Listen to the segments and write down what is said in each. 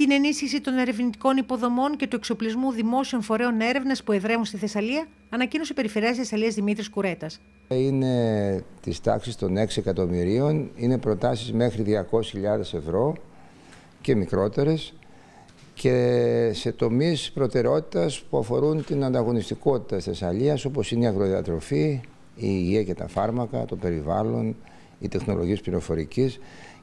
την ενίσχυση των ερευνητικών υποδομών και του εξοπλισμού δημόσιων φορέων έρευνας που εδρεύουν στη Θεσσαλία, ανακοίνωσε Περιφερειά Περιφερειάς Θεσσαλίας Δημήτρης Κουρέτας. Είναι της τάξης των 6 εκατομμυρίων, είναι προτάσεις μέχρι 200.000 ευρώ και μικρότερες, και σε τομείς προτεραιότητας που αφορούν την ανταγωνιστικότητα της Θεσσαλίας, όπως είναι η αγροδιατροφή, η υγεία και τα φάρμακα, το περιβάλλον, οι τεχνολογίες πληροφορικής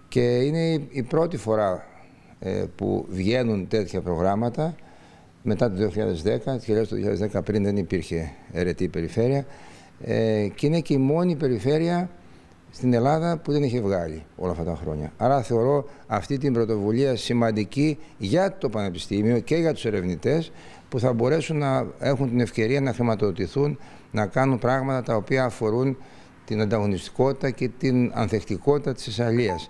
και είναι η πρώτη φορά ε, που βγαίνουν τέτοια προγράμματα μετά το 2010, λέω το 2010 πριν δεν υπήρχε αιρετή περιφέρεια ε, και είναι και η μόνη περιφέρεια στην Ελλάδα που δεν είχε βγάλει όλα αυτά τα χρόνια. Άρα θεωρώ αυτή την πρωτοβουλία σημαντική για το Πανεπιστήμιο και για τους ερευνητές που θα μπορέσουν να έχουν την ευκαιρία να χρηματοδοτηθούν, να κάνουν πράγματα τα οποία αφορούν την ανταγωνιστικότητα και την ανθεκτικότητα της Ισαλίας.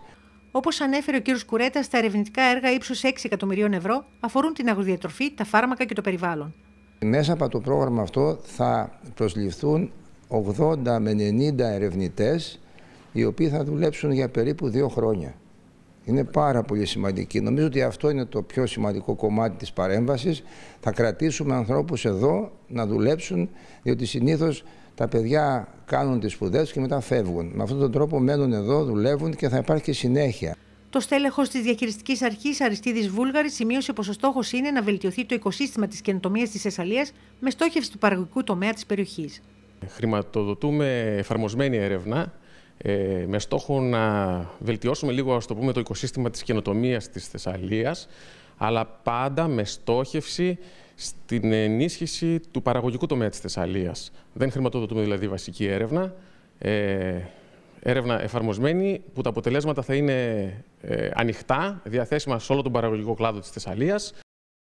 Όπως ανέφερε ο κ. Κουρέτα, τα ερευνητικά έργα ύψους 6 εκατομμυρίων ευρώ αφορούν την αγροδιατροφή, τα φάρμακα και το περιβάλλον. Μέσα από το πρόγραμμα αυτό θα προσληφθούν 80 με 90 ερευνητές οι οποίοι θα δουλέψουν για περίπου δύο χρόνια. Είναι πάρα πολύ σημαντική. Νομίζω ότι αυτό είναι το πιο σημαντικό κομμάτι της παρέμβασης. Θα κρατήσουμε ανθρώπους εδώ να δουλέψουν, διότι συνήθως τα παιδιά κάνουν τις σπουδές και μετά φεύγουν. Με αυτόν τον τρόπο μένουν εδώ, δουλεύουν και θα υπάρχει και συνέχεια. Το στέλεχος της Διαχειριστική Αρχής Αριστίδης Βούλγαρης σημείωσε πως ο στόχος είναι να βελτιωθεί το οικοσύστημα της καινοτομίας της Θεσσαλίας με στόχευση του παραγωγικού τομέα της περιοχής. Χρηματοδοτούμε εφαρμοσμένη έρευνα ε, με στόχο να βελτιώσουμε λίγο το, οικοσύστημα της καινοτομίας της Θεσσαλίας, αλλά πάντα με στόχευση στην ενίσχυση του παραγωγικού τομέα της Θεσσαλίας. Δεν χρηματοδοτούμε δηλαδή βασική έρευνα, ε, έρευνα εφαρμοσμένη που τα αποτελέσματα θα είναι ε, ανοιχτά, διαθέσιμα σε όλο τον παραγωγικό κλάδο της Θεσσαλίας